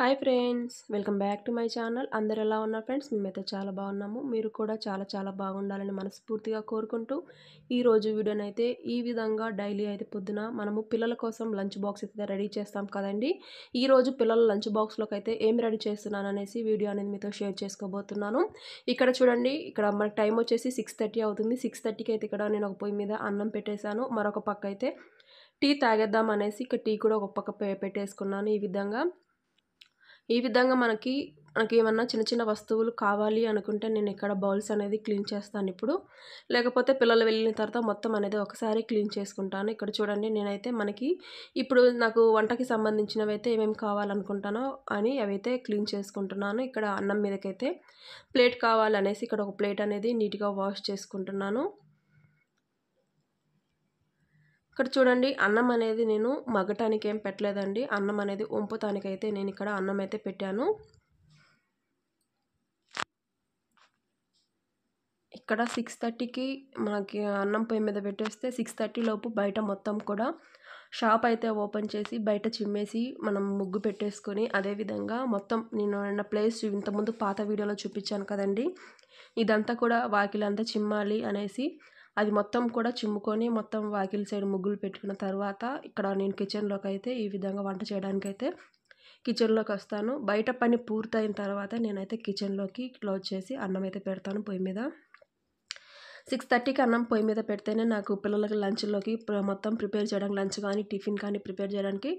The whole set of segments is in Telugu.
hi friends welcome back to my channel అందరు ఎలా ఉన్నారు ఫ్రెండ్స్ మేమైతే చాలా బాగున్నాము మీరు కూడా చాలా చాలా బాగుండాలని మనస్ఫూర్తిగా కోరుకుంటూ ఈరోజు వీడియోనైతే ఈ విధంగా డైలీ అయితే పొద్దున మనము పిల్లల కోసం లంచ్ బాక్స్ అయితే రెడీ చేస్తాం కదండి ఈరోజు పిల్లల లంచ్ బాక్స్లోకి అయితే ఏం రెడీ చేస్తున్నాను అనేసి వీడియో అనేది మీతో షేర్ చేసుకోబోతున్నాను ఇక్కడ చూడండి ఇక్కడ మనకి టైం వచ్చేసి సిక్స్ థర్టీ అవుతుంది సిక్స్ థర్టీకి అయితే ఇక్కడ నేను ఒక పొయ్యి మీద అన్నం పెట్టేశాను మరొక పక్క అయితే టీ తాగేద్దాం అనేసి ఇక టీ కూడా ఒక పక్క పెట్టేసుకున్నాను ఈ విధంగా ఈ విధంగా మనకి మనకి ఏమన్నా చిన్న చిన్న వస్తువులు కావాలి అనుకుంటే నేను ఇక్కడ బౌల్స్ అనేది క్లీన్ చేస్తాను ఇప్పుడు లేకపోతే పిల్లలు వెళ్ళిన తర్వాత మొత్తం అనేది ఒకసారి క్లీన్ చేసుకుంటాను ఇక్కడ చూడండి నేనైతే మనకి ఇప్పుడు నాకు వంటకి సంబంధించినవి అయితే ఏమేమి కావాలనుకుంటానో అని అవైతే క్లీన్ చేసుకుంటున్నాను ఇక్కడ అన్నం మీదకైతే ప్లేట్ కావాలనేసి ఇక్కడ ఒక ప్లేట్ అనేది నీట్గా వాష్ చేసుకుంటున్నాను ఇక్కడ చూడండి అన్నం అనేది నేను మగ్గటానికి ఏం పెట్టలేదండి అన్నం అనేది ఉంపుతానికైతే నేను ఇక్కడ అన్నం అయితే పెట్టాను ఇక్కడ సిక్స్ థర్టీకి మనకి అన్నం పొయ్యి మీద పెట్టేస్తే సిక్స్ థర్టీ లోపు బయట మొత్తం కూడా షాప్ అయితే ఓపెన్ చేసి బయట చిమ్మేసి మనం ముగ్గు పెట్టేసుకొని అదేవిధంగా మొత్తం నేను ప్లేస్ ఇంతకుముందు పాత వీడియోలో చూపించాను కదండి ఇదంతా కూడా వాకిలంతా చిమ్మాలి అనేసి అది మొత్తం కూడా చిమ్ముకొని మొత్తం వాకిల్ సైడ్ ముగ్గులు పెట్టుకున్న తర్వాత ఇక్కడ నేను కిచెన్లోకి అయితే ఈ విధంగా వంట చేయడానికైతే కిచెన్లోకి వస్తాను బయట పని పూర్తయిన తర్వాత నేనైతే కిచెన్లోకి క్లోజ్ చేసి అన్నం అయితే పెడతాను పొయ్యి మీద సిక్స్ థర్టీకి అన్నం పొయ్యి మీద పెడితేనే నాకు పిల్లలకి లంచ్లోకి మొత్తం ప్రిపేర్ చేయడానికి లంచ్ కానీ టిఫిన్ కానీ ప్రిపేర్ చేయడానికి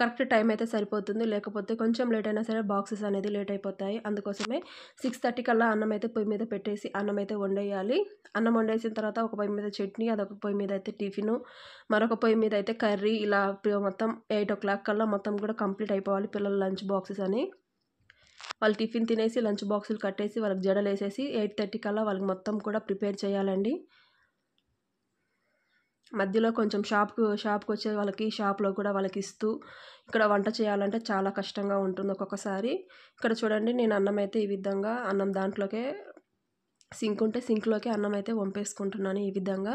కరెక్ట్ టైం అయితే సరిపోతుంది లేకపోతే కొంచెం లేట్ అయినా సరే బాక్సెస్ అనేది లేట్ అయిపోతాయి అందుకోసమే సిక్స్ థర్టీ కల్లా అన్నం అయితే పొయ్యి మీద పెట్టేసి అన్నం అయితే వండేయాలి అన్నం వండేసిన తర్వాత ఒక పొయ్యి మీద చట్నీ అదొక పొయ్యి మీద అయితే టిఫిన్ మరొక పొయ్యి మీద అయితే కర్రీ ఇలా మొత్తం ఎయిట్ ఓ క్లాక్ కల్లా మొత్తం కూడా కంప్లీట్ అయిపోవాలి పిల్లల లంచ్ బాక్సెస్ అని వాళ్ళు టిఫిన్ తినేసి లంచ్ బాక్సులు కట్టేసి వాళ్ళకి జడలు వేసేసి ఎయిట్ థర్టీ కల్లా వాళ్ళకి మొత్తం కూడా ప్రిపేర్ చేయాలండి మధ్యలో కొంచెం షాప్కు షాప్కి వచ్చే వాళ్ళకి షాప్లో కూడా వాళ్ళకి ఇస్తూ ఇక్కడ వంట చేయాలంటే చాలా కష్టంగా ఉంటుంది ఒక్కొక్కసారి ఇక్కడ చూడండి నేను అన్నం అయితే ఈ విధంగా అన్నం దాంట్లోకే సింక్ ఉంటే సింక్లోకి అన్నం అయితే వంపేసుకుంటున్నాను ఈ విధంగా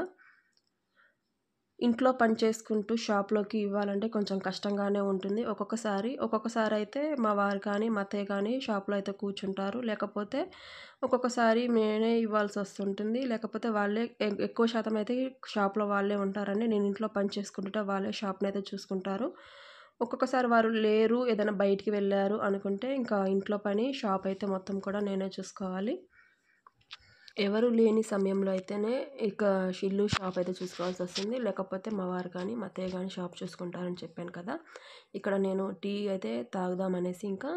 ఇంట్లో పని చేసుకుంటూ షాప్లోకి ఇవ్వాలంటే కొంచెం కష్టంగానే ఉంటుంది ఒక్కొక్కసారి ఒక్కొక్కసారి అయితే మా వారు కానీ మా అత్తయ్య కానీ షాప్లో అయితే కూర్చుంటారు లేకపోతే ఒక్కొక్కసారి నేనే ఇవ్వాల్సి వస్తుంటుంది లేకపోతే వాళ్ళే ఎక్కువ శాతం అయితే షాప్లో వాళ్ళే ఉంటారండి నేను ఇంట్లో పని చేసుకుంటుంటే వాళ్ళే షాప్ని అయితే చూసుకుంటారు ఒక్కొక్కసారి వారు లేరు ఏదైనా బయటికి వెళ్ళారు అనుకుంటే ఇంకా ఇంట్లో పని షాప్ అయితే మొత్తం కూడా నేనే చూసుకోవాలి ఎవరు లేని సమయంలో అయితేనే ఇక షిల్లు షాప్ అయితే చూసుకోవాల్సి వస్తుంది లేకపోతే మా వారు కానీ మా అత్తయ్య కానీ షాప్ చూసుకుంటారని చెప్పాను కదా ఇక్కడ నేను టీ అయితే తాగుదామనేసి ఇంకా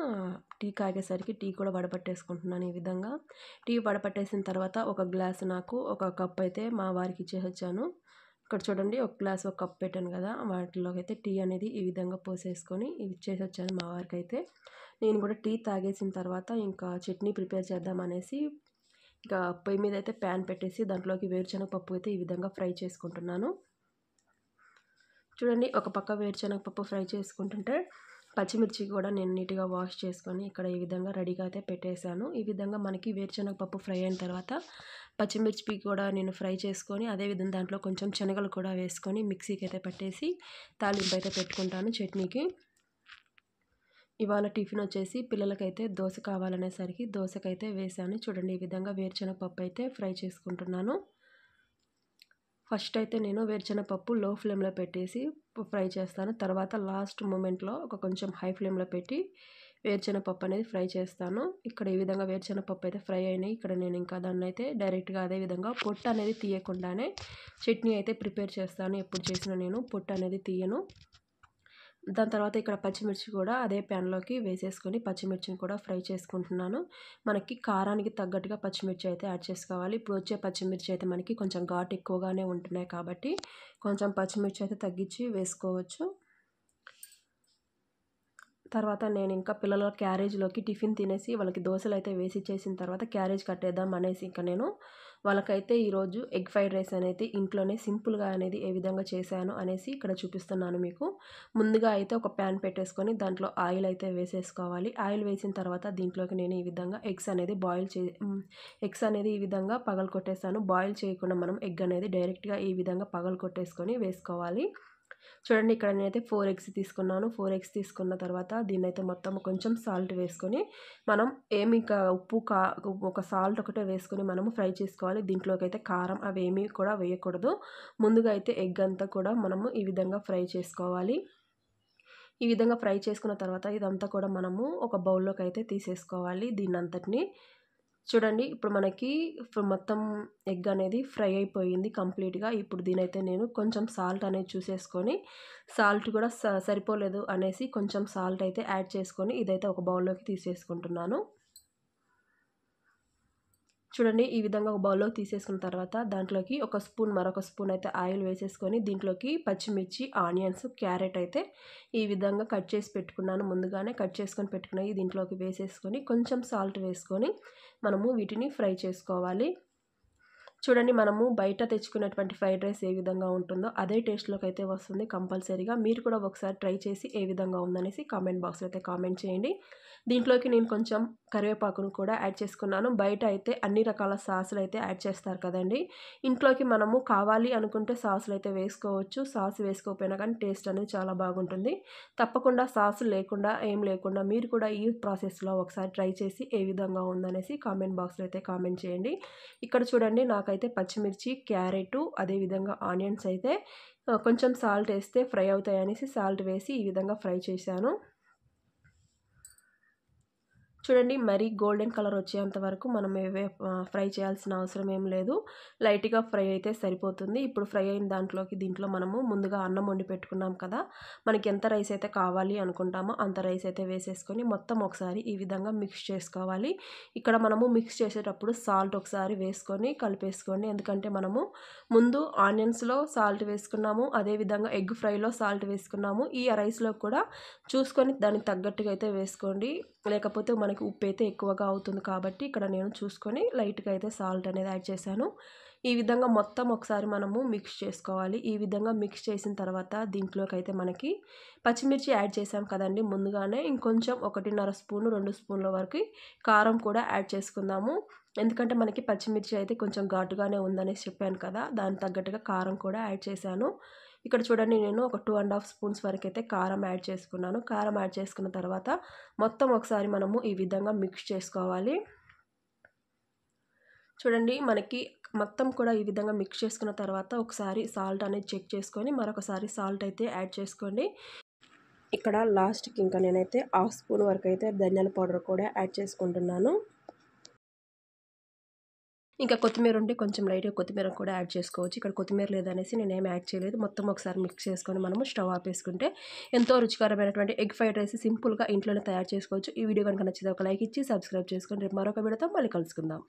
టీ కాగేసరికి టీ కూడా వడపట్టేసుకుంటున్నాను ఈ విధంగా టీ వడపట్టేసిన తర్వాత ఒక గ్లాస్ నాకు ఒక కప్ అయితే మా వారికి ఇచ్చేసొచ్చాను ఇక్కడ చూడండి ఒక గ్లాస్ ఒక కప్ పెట్టాను కదా వాటిలోకి అయితే టీ అనేది ఈ విధంగా పోసేసుకొని ఇచ్చేసి వచ్చాను మా వారికి అయితే నేను కూడా టీ తాగేసిన తర్వాత ఇంకా చట్నీ ప్రిపేర్ చేద్దామనేసి ఇంకా పొయ్యి మీద అయితే ప్యాన్ పెట్టేసి దాంట్లోకి వేరుశనగ పప్పు అయితే ఈ విధంగా ఫ్రై చేసుకుంటున్నాను చూడండి ఒక పక్క వేరుశనగ పప్పు ఫ్రై చేసుకుంటుంటే పచ్చిమిర్చి కూడా నేను నీట్గా వాష్ చేసుకొని ఇక్కడ ఈ విధంగా రెడీగా అయితే పెట్టేశాను ఈ విధంగా మనకి వేరుశనగ పప్పు ఫ్రై అయిన తర్వాత పచ్చిమిర్చి కూడా నేను ఫ్రై చేసుకొని అదేవిధంగా దాంట్లో కొంచెం శనగలు కూడా వేసుకొని మిక్సీకి అయితే పట్టేసి తాలింపు అయితే పెట్టుకుంటాను చట్నీకి ఇవాళ టిఫిన్ వచ్చేసి పిల్లలకైతే దోశ కావాలనేసరికి దోశకైతే వేసాను చూడండి ఈ విధంగా వేరుశెనగ పప్పు అయితే ఫ్రై చేసుకుంటున్నాను ఫస్ట్ అయితే నేను వేరుశెనగ పప్పు లో ఫ్లేమ్లో పెట్టేసి ఫ్రై చేస్తాను తర్వాత లాస్ట్ మూమెంట్లో ఒక కొంచెం హై ఫ్లేమ్లో పెట్టి వేరుశెనగ పప్పు అనేది ఫ్రై చేస్తాను ఇక్కడ ఈ విధంగా వేరుశెనగ పప్పు అయితే ఫ్రై అయినాయి ఇక్కడ నేను ఇంకా దాన్ని అయితే డైరెక్ట్గా అదేవిధంగా పొట్టు అనేది తీయకుండానే చట్నీ అయితే ప్రిపేర్ చేస్తాను ఎప్పుడు చేసినా నేను పొట్టు అనేది తీయను దాని తర్వాత ఇక్కడ పచ్చిమిర్చి కూడా అదే ప్యాన్లోకి వేసేసుకొని పచ్చిమిర్చిని కూడా ఫ్రై చేసుకుంటున్నాను మనకి కారానికి తగ్గట్టుగా పచ్చిమిర్చి అయితే యాడ్ చేసుకోవాలి ఇప్పుడు వచ్చే పచ్చిమిర్చి అయితే మనకి కొంచెం ఘాట్ ఎక్కువగానే ఉంటున్నాయి కాబట్టి కొంచెం పచ్చిమిర్చి అయితే తగ్గించి వేసుకోవచ్చు తర్వాత నేను ఇంకా పిల్లల క్యారేజ్లోకి టిఫిన్ తినేసి వాళ్ళకి దోశలు అయితే వేసి చేసిన తర్వాత క్యారేజ్ కట్టేద్దాం అనేసి ఇంకా నేను వాళ్ళకైతే ఈరోజు ఎగ్ ఫ్రైడ్ రైస్ అనేది ఇంట్లోనే సింపుల్గా అనేది ఏ విధంగా చేశాను అనేసి ఇక్కడ చూపిస్తున్నాను మీకు ముందుగా అయితే ఒక ప్యాన్ పెట్టేసుకొని దాంట్లో ఆయిల్ అయితే వేసేసుకోవాలి ఆయిల్ వేసిన తర్వాత దీంట్లోకి నేను ఈ విధంగా ఎగ్స్ అనేది బాయిల్ చే ఎగ్స్ అనేది ఈ విధంగా పగలు కొట్టేసాను బాయిల్ చేయకుండా మనం ఎగ్ అనేది డైరెక్ట్గా ఈ విధంగా పగలు కొట్టేసుకొని వేసుకోవాలి చూడండి ఇక్కడ నేనైతే ఫోర్ ఎగ్స్ తీసుకున్నాను ఫోర్ ఎగ్స్ తీసుకున్న తర్వాత దీన్నైతే మొత్తం కొంచెం సాల్ట్ వేసుకొని మనం ఏమి ఉప్పు కా ఒక సాల్ట్ ఒకటే వేసుకొని మనము ఫ్రై చేసుకోవాలి దీంట్లోకి అయితే కారం అవి ఏమీ కూడా వేయకూడదు ముందుగా అయితే ఎగ్ అంతా కూడా మనము ఈ విధంగా ఫ్రై చేసుకోవాలి ఈ విధంగా ఫ్రై చేసుకున్న తర్వాత ఇదంతా కూడా మనము ఒక బౌల్లోకి అయితే తీసేసుకోవాలి దీన్నంతటిని చూడండి ఇప్పుడు మనకి మొత్తం ఎగ్ అనేది ఫ్రై అయిపోయింది కంప్లీట్గా ఇప్పుడు దీనైతే నేను కొంచెం సాల్ట్ అనేది చూసేసుకొని సాల్ట్ కూడా సరిపోలేదు అనేసి కొంచెం సాల్ట్ అయితే యాడ్ చేసుకొని ఇదైతే ఒక బౌల్లోకి తీసేసుకుంటున్నాను చూడండి ఈ విధంగా ఒక బౌల్లో తీసేసుకున్న తర్వాత దాంట్లోకి ఒక స్పూన్ మరొక స్పూన్ అయితే ఆయిల్ వేసేసుకొని దీంట్లోకి పచ్చిమిర్చి ఆనియన్స్ క్యారెట్ అయితే ఈ విధంగా కట్ చేసి పెట్టుకున్నాను ముందుగానే కట్ చేసుకొని పెట్టుకున్నాయి దీంట్లోకి వేసేసుకొని కొంచెం సాల్ట్ వేసుకొని మనము వీటిని ఫ్రై చేసుకోవాలి చూడండి మనము బయట తెచ్చుకున్నటువంటి ఫ్రైడ్ రైస్ ఏ విధంగా ఉంటుందో అదే టేస్ట్లోకి అయితే వస్తుంది కంపల్సరీగా మీరు కూడా ఒకసారి ట్రై చేసి ఏ విధంగా ఉందనేసి కామెంట్ బాక్స్లో అయితే కామెంట్ చేయండి దీంట్లోకి నేను కొంచెం కరివేపాకును కూడా యాడ్ చేసుకున్నాను బయట అయితే అన్ని రకాల సాసులు అయితే యాడ్ చేస్తారు కదండి ఇంట్లోకి మనము కావాలి అనుకుంటే సాసులు అయితే వేసుకోవచ్చు సాసు వేసుకోకపోయినా కానీ టేస్ట్ అనేది చాలా బాగుంటుంది తప్పకుండా సాసు లేకుండా ఏం లేకుండా మీరు కూడా ఈ ప్రాసెస్లో ఒకసారి ట్రై చేసి ఏ విధంగా ఉందనేసి కామెంట్ బాక్స్లో అయితే కామెంట్ చేయండి ఇక్కడ చూడండి నాకు అయితే పచ్చిమిర్చి క్యారెట్ అదేవిధంగా ఆనియన్స్ అయితే కొంచెం సాల్ట్ వేస్తే ఫ్రై అవుతాయి అనేసి సాల్ట్ వేసి ఈ విధంగా ఫ్రై చేశాను చూడండి మరీ గోల్డెన్ కలర్ వచ్చేంత వరకు మనం ఏవే ఫ్రై చేయాల్సిన అవసరం ఏం లేదు లైట్గా ఫ్రై అయితే సరిపోతుంది ఇప్పుడు ఫ్రై అయిన దాంట్లోకి దీంట్లో మనము ముందుగా అన్నం వండి పెట్టుకున్నాం కదా మనకి ఎంత రైస్ అయితే కావాలి అనుకుంటామో అంత రైస్ అయితే వేసేసుకొని మొత్తం ఒకసారి ఈ విధంగా మిక్స్ చేసుకోవాలి ఇక్కడ మనము మిక్స్ చేసేటప్పుడు సాల్ట్ ఒకసారి వేసుకొని కలిపేసుకోండి ఎందుకంటే మనము ముందు ఆనియన్స్లో సాల్ట్ వేసుకున్నాము అదేవిధంగా ఎగ్ ఫ్రైలో సాల్ట్ వేసుకున్నాము ఈ రైస్లో కూడా చూసుకొని దానికి తగ్గట్టుగా అయితే వేసుకోండి లేకపోతే మనకి ఉప్పు అయితే ఎక్కువగా అవుతుంది కాబట్టి ఇక్కడ నేను చూసుకొని లైట్గా అయితే సాల్ట్ అనేది యాడ్ చేశాను ఈ విధంగా మొత్తం ఒకసారి మనము మిక్స్ చేసుకోవాలి ఈ విధంగా మిక్స్ చేసిన తర్వాత దీంట్లోకి అయితే మనకి పచ్చిమిర్చి యాడ్ చేసాం కదండి ముందుగానే ఇంకొంచెం ఒకటిన్నర స్పూన్ రెండు స్పూన్ల వరకు కారం కూడా యాడ్ చేసుకుందాము ఎందుకంటే మనకి పచ్చిమిర్చి అయితే కొంచెం ఘాటుగానే ఉందనేసి చెప్పాను కదా దానికి తగ్గట్టుగా కారం కూడా యాడ్ చేశాను ఇక్కడ చూడండి నేను ఒక టూ అండ్ హాఫ్ స్పూన్స్ వరకు అయితే కారం యాడ్ చేసుకున్నాను కారం యాడ్ చేసుకున్న తర్వాత మొత్తం ఒకసారి మనము ఈ విధంగా మిక్స్ చేసుకోవాలి చూడండి మనకి మొత్తం కూడా ఈ విధంగా మిక్స్ చేసుకున్న తర్వాత ఒకసారి సాల్ట్ అనేది చెక్ చేసుకొని మరొకసారి సాల్ట్ అయితే యాడ్ చేసుకోండి ఇక్కడ లాస్ట్కి ఇంకా నేనైతే హాఫ్ స్పూన్ వరకు అయితే ధనియాల పౌడర్ కూడా యాడ్ చేసుకుంటున్నాను ఇంకా కొత్తిమీర ఉంటే కొంచెం లైట్గా కొత్తిమీర కూడా యాడ్ చేసుకోవచ్చు ఇక్కడ కొత్తిమీర లేదనేసి నేను ఏం యాడ్ చేయలేదు మొత్తం ఒకసారి మిక్స్ చేసుకొని మనము స్టవ్ ఆపేసుకుంటే ఎంతో రుచికరమైనటువంటి ఎగ్ ఫ్రైడ్ రైస్ సింపుల్గా ఇంట్లోనే తయారు చేసుకోవచ్చు ఈ వీడియో కనుక నచ్చితే ఒక లైక్ ఇచ్చి సబ్స్క్రైబ్ చేసుకొని రేపు మరొక వీడియోతో మళ్ళీ కలుసుకుందాం